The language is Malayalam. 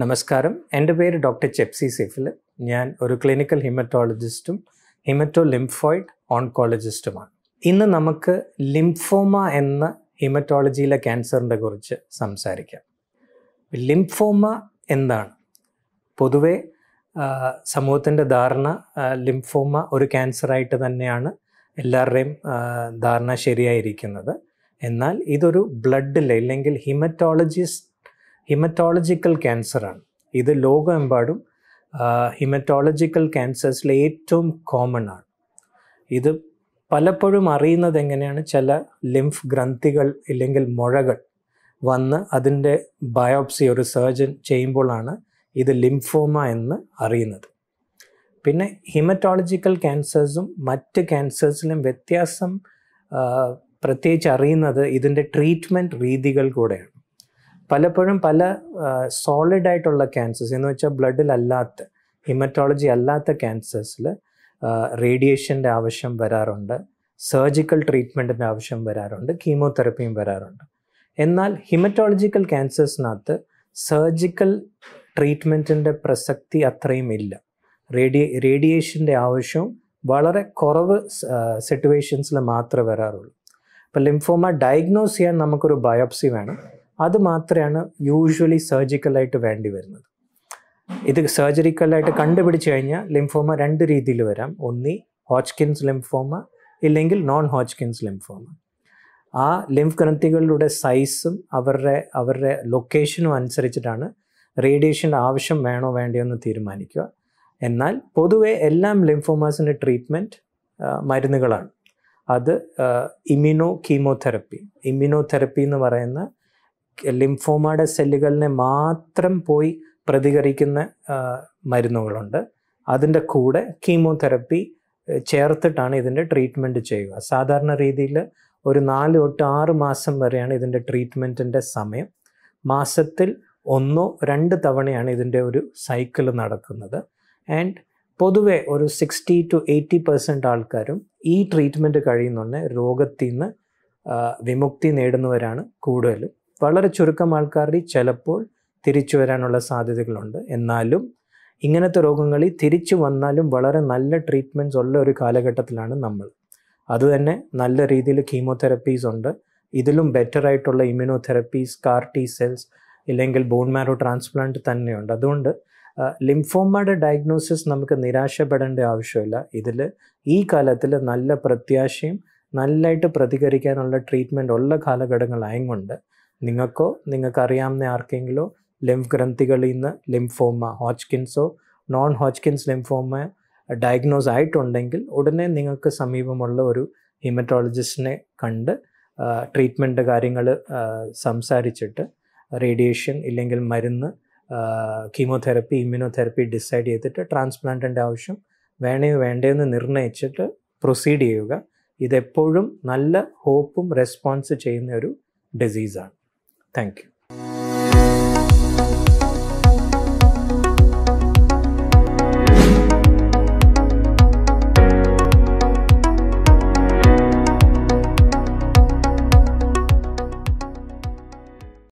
നമസ്കാരം എൻ്റെ പേര് ഡോക്ടർ ചെപ്സി സെഫിൽ ഞാൻ ഒരു ക്ലിനിക്കൽ ഹിമറ്റോളജിസ്റ്റും ഹിമറ്റോ ലിംഫോയിഡ് ഓൺകോളജിസ്റ്റുമാണ് ഇന്ന് നമുക്ക് ലിംഫോമ എന്ന ഹിമറ്റോളജിയിലെ ക്യാൻസറിനെ കുറിച്ച് സംസാരിക്കാം ലിംഫോമ എന്താണ് പൊതുവേ സമൂഹത്തിൻ്റെ ധാരണ ലിംഫോമ ഒരു ക്യാൻസറായിട്ട് തന്നെയാണ് എല്ലാവരുടെയും ധാരണ ശരിയായിരിക്കുന്നത് എന്നാൽ ഇതൊരു ബ്ലഡിലെ അല്ലെങ്കിൽ ഹിമറ്റോളജിസ്റ്റ് ഹിമറ്റോളജിക്കൽ ക്യാൻസറാണ് ഇത് ലോകമെമ്പാടും ഹിമറ്റോളജിക്കൽ ക്യാൻസേഴ്സിലെ ഏറ്റവും കോമൺ ആണ് ഇത് പലപ്പോഴും അറിയുന്നത് എങ്ങനെയാണ് ചില ലിംഫ് ഗ്രന്ഥികൾ ഇല്ലെങ്കിൽ മുഴകൾ വന്ന് അതിൻ്റെ ബയോപ്സി ഒരു സർജൻ ചെയ്യുമ്പോഴാണ് ഇത് ലിംഫോമ എന്ന് അറിയുന്നത് പിന്നെ ഹിമറ്റോളജിക്കൽ ക്യാൻസേഴ്സും മറ്റ് ക്യാൻസേഴ്സിലും വ്യത്യാസം പ്രത്യേകിച്ച് അറിയുന്നത് ഇതിൻ്റെ ട്രീറ്റ്മെൻറ്റ് രീതികൾ കൂടെയാണ് പലപ്പോഴും പല സോളിഡ് ആയിട്ടുള്ള ക്യാൻസേഴ്സ് എന്ന് വെച്ചാൽ ബ്ലഡിലല്ലാത്ത ഹിമറ്റോളജി അല്ലാത്ത ക്യാൻസേഴ്സിൽ റേഡിയേഷൻ്റെ ആവശ്യം വരാറുണ്ട് സർജിക്കൽ ട്രീറ്റ്മെൻറ്റിൻ്റെ ആവശ്യം വരാറുണ്ട് കീമോതെറപ്പിയും വരാറുണ്ട് എന്നാൽ ഹിമറ്റോളജിക്കൽ ക്യാൻസേഴ്സിനകത്ത് സർജിക്കൽ ട്രീറ്റ്മെൻറ്റിൻ്റെ പ്രസക്തി അത്രയും ഇല്ല റേഡിയ റേഡിയേഷൻ്റെ ആവശ്യവും വളരെ കുറവ് സിറ്റുവേഷൻസിൽ മാത്രമേ വരാറുള്ളൂ അപ്പോൾ ലിംഫോമ ഡയഗ്നോസ് ചെയ്യാൻ നമുക്കൊരു ബയോപ്സി വേണം അത് മാത്രമാണ് യൂഷ്വലി സർജിക്കലായിട്ട് വേണ്ടി വരുന്നത് ഇത് സർജറിക്കലായിട്ട് കണ്ടുപിടിച്ച് കഴിഞ്ഞാൽ ലിംഫോമ രണ്ട് രീതിയിൽ വരാം ഒന്നി ഹോച്ച്കിൻസ് ലിംഫോമ ഇല്ലെങ്കിൽ നോൺ ഹോച്ച്കിൻസ് ലിംഫോമ ആ ലിംഫ് ഗ്രന്ഥികളുടെ സൈസും അവരുടെ അവരുടെ ലൊക്കേഷനും അനുസരിച്ചിട്ടാണ് റേഡിയേഷൻ്റെ ആവശ്യം വേണോ വേണ്ടോ എന്ന് തീരുമാനിക്കുക എന്നാൽ പൊതുവെ എല്ലാം ലിംഫോമാസിൻ്റെ ട്രീറ്റ്മെൻറ്റ് മരുന്നുകളാണ് അത് ഇമ്യൂണോ കീമോതെറപ്പി ഇമ്യൂണോതെറപ്പി എന്ന് പറയുന്ന ലിംഫോമയുടെ സെല്ലുകളിനെ മാത്രം പോയി പ്രതികരിക്കുന്ന മരുന്നുകളുണ്ട് അതിൻ്റെ കൂടെ കീമോതെറപ്പി ചേർത്തിട്ടാണ് ഇതിൻ്റെ ട്രീറ്റ്മെൻറ്റ് ചെയ്യുക സാധാരണ രീതിയിൽ ഒരു നാല് തൊട്ട് ആറ് മാസം വരെയാണ് ഇതിൻ്റെ ട്രീറ്റ്മെൻറ്റിൻ്റെ സമയം മാസത്തിൽ ഒന്നോ രണ്ട് തവണയാണ് ഇതിൻ്റെ ഒരു സൈക്കിൾ നടക്കുന്നത് ആൻഡ് പൊതുവെ ഒരു സിക്സ്റ്റി ടു എയ്റ്റി പെർസെൻറ്റ് ആൾക്കാരും ഈ ട്രീറ്റ്മെൻറ്റ് കഴിയുന്നുണ്ട് രോഗത്തിൽ നിന്ന് വിമുക്തി നേടുന്നവരാണ് കൂടുതലും വളരെ ചുരുക്കം ആൾക്കാരുടെ ചിലപ്പോൾ തിരിച്ചു വരാനുള്ള സാധ്യതകളുണ്ട് എന്നാലും ഇങ്ങനത്തെ രോഗങ്ങളിൽ തിരിച്ചു വന്നാലും വളരെ നല്ല ട്രീറ്റ്മെൻറ്റ്സ് ഉള്ള ഒരു കാലഘട്ടത്തിലാണ് നമ്മൾ അതുതന്നെ നല്ല രീതിയിൽ കീമോതെറപ്പീസ് ഉണ്ട് ഇതിലും ബെറ്റർ ആയിട്ടുള്ള ഇമ്മ്യൂണോതെറപ്പീസ് കാർ ടി സെൽസ് ഇല്ലെങ്കിൽ ബോൺ മാരോ ട്രാൻസ്പ്ലാന്റ് തന്നെയുണ്ട് അതുകൊണ്ട് ലിംഫോമയുടെ ഡയഗ്നോസിസ് നമുക്ക് നിരാശപ്പെടേണ്ട ആവശ്യമില്ല ഇതിൽ ഈ കാലത്തിൽ നല്ല പ്രത്യാശയും നല്ലതായിട്ട് പ്രതികരിക്കാനുള്ള ട്രീറ്റ്മെൻറ്റ് ഉള്ള കാലഘട്ടങ്ങളായും കൊണ്ട് നിങ്ങൾക്കോ നിങ്ങൾക്കറിയാവുന്ന ആർക്കെങ്കിലോ ലിംഫ് ഗ്രന്ഥികളിൽ നിന്ന് ലിംഫോമ ഹോച്ച്കിൻസോ നോൺ ഹോച്ച്കിൻസ് ലിംഫോമ ഡയഗ്നോസ് ആയിട്ടുണ്ടെങ്കിൽ ഉടനെ നിങ്ങൾക്ക് സമീപമുള്ള ഒരു ഹിമറ്റോളജിസ്റ്റിനെ കണ്ട് ട്രീറ്റ്മെൻറ്റ് കാര്യങ്ങൾ സംസാരിച്ചിട്ട് റേഡിയേഷൻ ഇല്ലെങ്കിൽ മരുന്ന് കീമോതെറപ്പി ഇമ്മ്യൂണോതെറപ്പി ഡിസൈഡ് ചെയ്തിട്ട് ട്രാൻസ്പ്ലാന്റിൻ്റെ ആവശ്യം വേണേ വേണ്ടയോ നിർണ്ണയിച്ചിട്ട് പ്രൊസീഡ് ചെയ്യുക ഇതെപ്പോഴും നല്ല ഹോപ്പും റെസ്പോൺസ് ചെയ്യുന്ന ഒരു ഡിസീസാണ് Thank you.